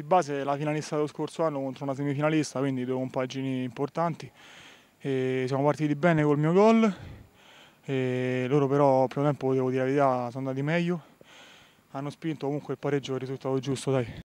di base la finalista dello scorso anno contro una semifinalista, quindi due compagini importanti. E siamo partiti bene col mio gol, e loro però primo tempo, devo dire la verità, sono andati meglio. Hanno spinto comunque il pareggio è il risultato giusto, dai.